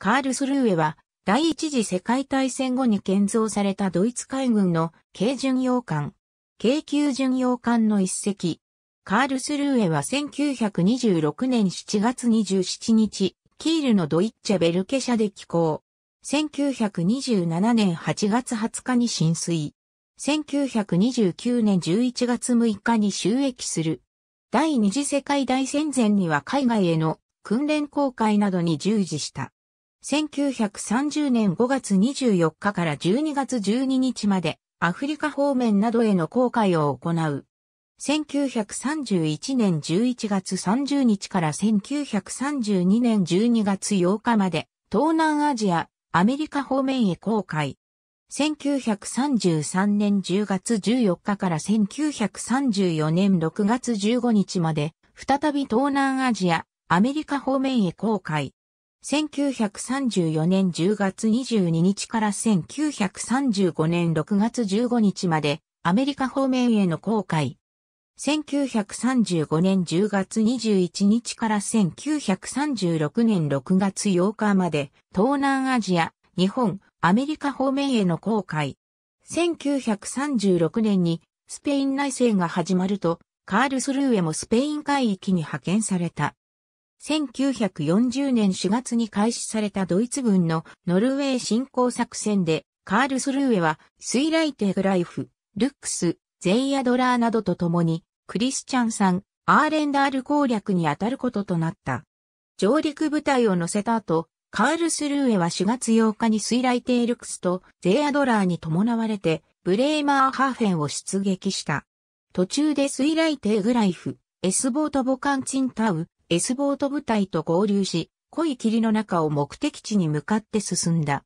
カールスルーエは、第一次世界大戦後に建造されたドイツ海軍の軽巡洋艦、軽級巡洋艦の一隻。カールスルーエは1926年7月27日、キールのドイッチェベルケ社で寄港。1927年8月20日に浸水。1929年11月6日に収益する。第二次世界大戦前には海外への訓練公開などに従事した。1930年5月24日から12月12日までアフリカ方面などへの航海を行う。1931年11月30日から1932年12月8日まで東南アジア、アメリカ方面へ航海。1933年10月14日から1934年6月15日まで再び東南アジア、アメリカ方面へ航海。1934年10月22日から1935年6月15日までアメリカ方面への航海。1935年10月21日から1936年6月8日まで東南アジア、日本、アメリカ方面への航海。1936年にスペイン内戦が始まるとカールスルーへもスペイン海域に派遣された。1940年4月に開始されたドイツ軍のノルウェー侵攻作戦で、カールスルーエは、スイライテグライフ、ルックス、ゼイアドラーなどと共に、クリスチャンさん、アーレンダール攻略に当たることとなった。上陸部隊を乗せた後、カールスルーエは4月8日に水雷艇ルクスとゼイアドラーに伴われて、ブレーマーハーフェンを出撃した。途中で水雷艇グライフ、エスボートボカンチンタウ、S ボート部隊と合流し、濃い霧の中を目的地に向かって進んだ。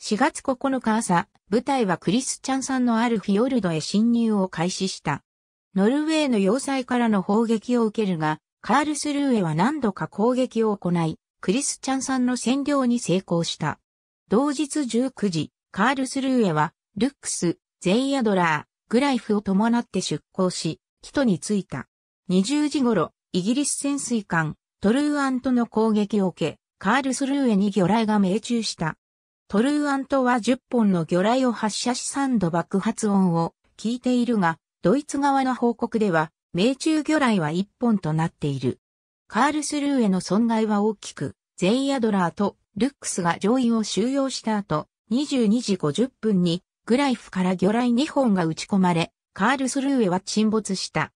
4月9日朝、部隊はクリスチャンさんのあるフィヨルドへ侵入を開始した。ノルウェーの要塞からの砲撃を受けるが、カールスルーへは何度か攻撃を行い、クリスチャンさんの占領に成功した。同日19時、カールスルーへは、ルックス、ゼイアドラー、グライフを伴って出港し、キトに着いた。20時頃、イギリス潜水艦、トルーアントの攻撃を受け、カールスルーエに魚雷が命中した。トルーアントは10本の魚雷を発射し3度爆発音を聞いているが、ドイツ側の報告では、命中魚雷は1本となっている。カールスルーへの損害は大きく、ゼイアドラーとルックスが乗員を収容した後、22時50分にグライフから魚雷2本が撃ち込まれ、カールスルーへは沈没した。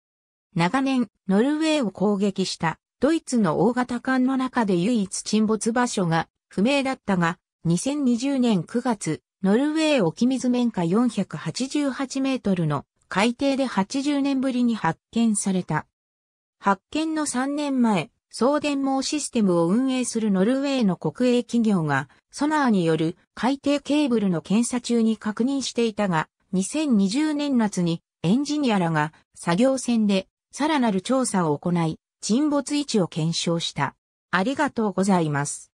長年、ノルウェーを攻撃したドイツの大型艦の中で唯一沈没場所が不明だったが、2020年9月、ノルウェー沖水面下488メートルの海底で80年ぶりに発見された。発見の3年前、送電網システムを運営するノルウェーの国営企業が、ソナーによる海底ケーブルの検査中に確認していたが、2020年夏にエンジニアらが作業船でさらなる調査を行い、沈没位置を検証した。ありがとうございます。